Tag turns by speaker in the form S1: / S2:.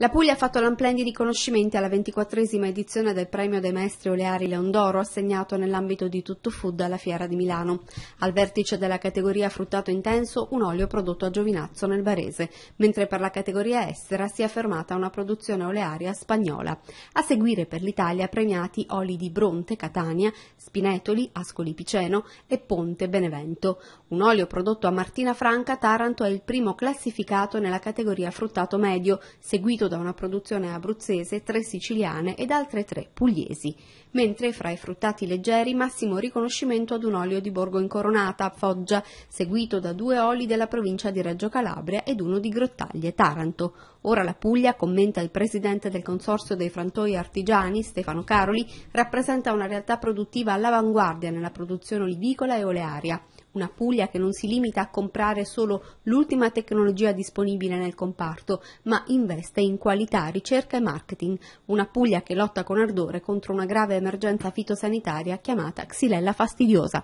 S1: La Puglia ha fatto l'amplien di riconoscimenti alla ventiquattresima edizione del premio dei maestri oleari Leon d'Oro assegnato nell'ambito di Tutto Food alla Fiera di Milano. Al vertice della categoria fruttato intenso un olio prodotto a Giovinazzo nel Barese, mentre per la categoria estera si è affermata una produzione olearia spagnola. A seguire per l'Italia premiati oli di Bronte, Catania, Spinetoli, Ascoli Piceno e Ponte Benevento. Un olio prodotto a Martina Franca Taranto è il primo classificato nella categoria fruttato medio, seguito da una produzione abruzzese, tre siciliane ed altre tre pugliesi, mentre fra i fruttati leggeri massimo riconoscimento ad un olio di Borgo Incoronata, a Foggia, seguito da due oli della provincia di Reggio Calabria ed uno di Grottaglie, Taranto. Ora la Puglia, commenta il presidente del Consorzio dei Frantoi Artigiani, Stefano Caroli, rappresenta una realtà produttiva all'avanguardia nella produzione olivicola e olearia una Puglia che non si limita a comprare solo l'ultima tecnologia disponibile nel comparto, ma investe in qualità, ricerca e marketing, una Puglia che lotta con ardore contro una grave emergenza fitosanitaria chiamata Xylella fastidiosa.